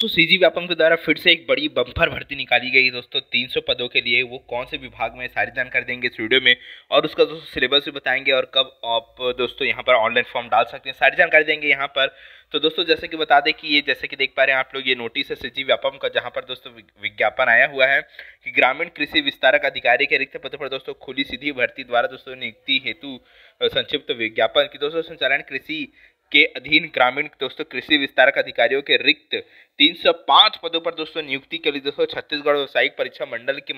तो सीजी व्यापम के द्वारा फिर से एक बड़ी बम्पर भर्ती निकाली गई दोस्तों 300 पदों के लिए वो कौन से विभाग में सारी जानकारी देंगे इस वीडियो में और उसका दोस्तों सिलेबस भी बताएंगे और कब आप दोस्तों यहाँ पर ऑनलाइन फॉर्म डाल सकते हैं सारी जानकारी देंगे यहाँ पर तो दोस्तों जैसे कि बता दें कि ये जैसे कि देख पा रहे हैं आप लोग ये नोटिस है सिजी व्यापम का जहाँ पर दोस्तों विज्ञापन आया हुआ है कि ग्रामीण कृषि विस्तारक अधिकारी के रिक्त पद पर दोस्तों खुली सीधी भर्ती द्वारा दोस्तों नियुक्ति हेतु संक्षिप्त विज्ञापन की दोस्तों संचालन कृषि के अधीन ग्रामीण दोस्तों कृषि विस्तारक अधिकारियों के रिक्त 305 पदों पर दोस्तों नियुक्ति के लिए दोस्तों छत्तीसगढ़ व्यवसायिक परीक्षा मंडल के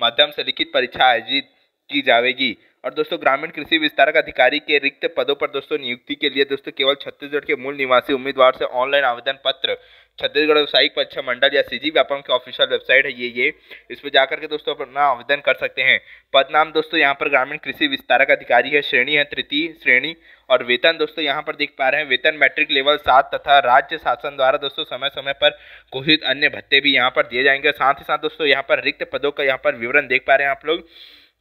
माध्यम से लिखित परीक्षा आयोजित की जाएगी और दोस्तों ग्रामीण कृषि विस्तारक अधिकारी के रिक्त पदों पर दोस्तों नियुक्ति के लिए दोस्तों केवल छत्तीसगढ़ के मूल निवासी उम्मीदवार से ऑनलाइन आवेदन पत्र छत्तीसगढ़ व्यवसायिक परीक्षा मंडल या सीजी व्यापम की ऑफिशियल वेबसाइट है ये ये इस पर जाकर के दोस्तों अपना आवेदन कर सकते हैं पद नाम दोस्तों यहाँ पर ग्रामीण कृषि विस्तारक अधिकारी है श्रेणी है तृतीय श्रेणी और वेतन दोस्तों यहाँ पर देख पा रहे हैं वेतन मैट्रिक लेवल सात तथा राज्य शासन द्वारा दोस्तों समय समय पर घोषित अन्य भत्ते भी यहाँ पर दिए जाएंगे साथ ही साथ दोस्तों यहाँ पर रिक्त पदों का यहाँ पर विवरण देख पा रहे हैं आप लोग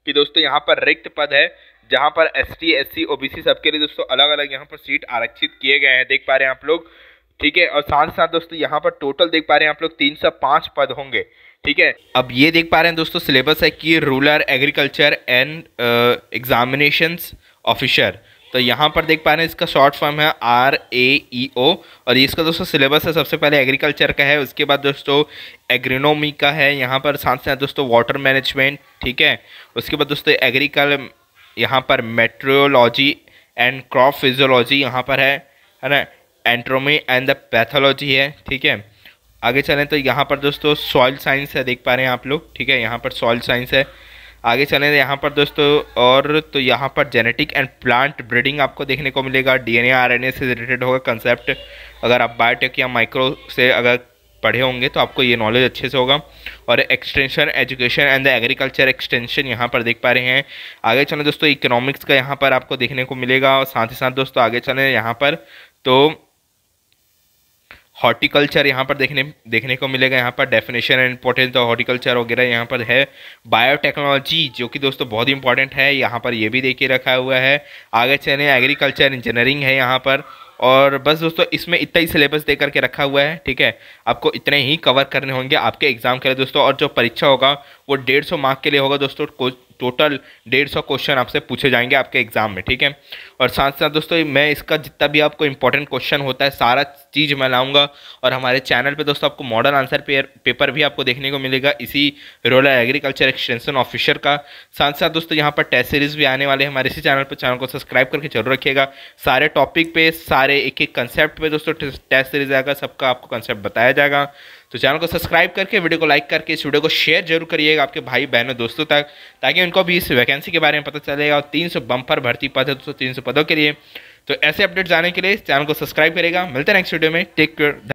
कि दोस्तों यहाँ पर रिक्त पद है जहाँ पर S T S C O B C सबके लिए दोस्तों अलग अलग यहाँ पर सीट आरक्षित किए गए हैं देख पा रहे हैं आप लोग ठीक है और साथ साथ दोस्तों यहाँ पर टोटल देख पा रहे हैं आप लोग तीन सौ पाँच पद होंगे ठीक है अब ये देख पा रहे हैं दोस्तों सिलेबस है कि rural agriculture and examinations officer तो यहाँ पर देख पा रहे हैं इसका शॉर्ट फॉर्म है आर ए ई ओ और इसका दोस्तों सिलेबस है सबसे पहले एग्रीकल्चर का है उसके बाद दोस्तों एग्रीनोमी का है यहाँ पर साथ साथ दोस्तों वाटर मैनेजमेंट ठीक है उसके बाद दोस्तों एग्रीकल यहाँ पर मेट्रोलॉजी एंड क्रॉप फिजियोलॉजी यहाँ पर है है ना एंट्रोमी एंड द पैथोलॉजी है ठीक है आगे चलें तो यहाँ पर दोस्तों सॉइल साइंस है देख पा रहे हैं आप लोग ठीक है यहाँ पर सॉइल साइंस है आगे चलें तो यहाँ पर दोस्तों और तो यहाँ पर जेनेटिक एंड प्लांट ब्रीडिंग आपको देखने को मिलेगा डीएनए आरएनए से रिलेटेड होगा कंसेप्ट अगर आप बायोटेक या माइक्रो से अगर पढ़े होंगे तो आपको ये नॉलेज अच्छे से होगा और extension education and the agriculture extension यहाँ पर देख पा रहे हैं आगे चलें दोस्तों इकोनॉमिक्स का यहाँ पर आपको देखने को मिलेगा और साथ ही साथ दोस्तों आगे चलें यहाँ पर तो हॉर्टिकल्चर यहाँ पर देखने देखने को मिलेगा यहाँ पर definition and importance of horticulture वगैरह यहाँ पर है बायोटेक्नोलॉजी जो कि दोस्तों बहुत ही इंपॉर्टेंट है यहाँ पर ये भी देखिए रखा हुआ है आगे चले एग्रीकल्चर इंजीनियरिंग है यहाँ पर और बस दोस्तों इसमें इतना ही सिलेबस दे करके रखा हुआ है ठीक है आपको इतने ही कवर करने होंगे आपके एग्ज़ाम के लिए दोस्तों और जो परीक्षा होगा वो डेढ़ सौ मार्क के लिए होगा दोस्तों टोटल डेढ़ सौ क्वेश्चन आपसे पूछे जाएंगे आपके एग्ज़ाम में ठीक है और साथ साथ दोस्तों मैं इसका जितना भी आपको इंपॉर्टेंट क्वेश्चन होता है सारा चीज़ मैं लाऊंगा और हमारे चैनल पे दोस्तों आपको मॉडल आंसर पेपर भी आपको देखने को मिलेगा इसी रूरल एग्रीकल्चर एक्सटेंशन ऑफिसर का साथ साथ दोस्तों यहाँ पर टेस्ट सीरीज़ भी आने वाले हमारे इसी चैनल पर चैनल को सब्सक्राइब करके जरूर रखिएगा सारे टॉपिक पे सारे एक एक कंसेप्ट पे दोस्तों टेस्ट सीरीज आएगा सबका आपको कंसेप्ट बताया जाएगा तो चैनल को सब्सक्राइब करके वीडियो को लाइक करके इस वीडियो को शेयर जरूर करिएगा आपके भाई बहनों दोस्तों तक ताकि उनको भी इस वैकेंसी के बारे में पता चलेगा और तीन सौ बम्पर भर्ती पद है दोस्तों तीन सौ पदों के लिए तो ऐसे अपडेट जाने के लिए चैनल को सब्सक्राइब करेगा मिलते हैं नेक्स्ट वीडियो में टेक केयर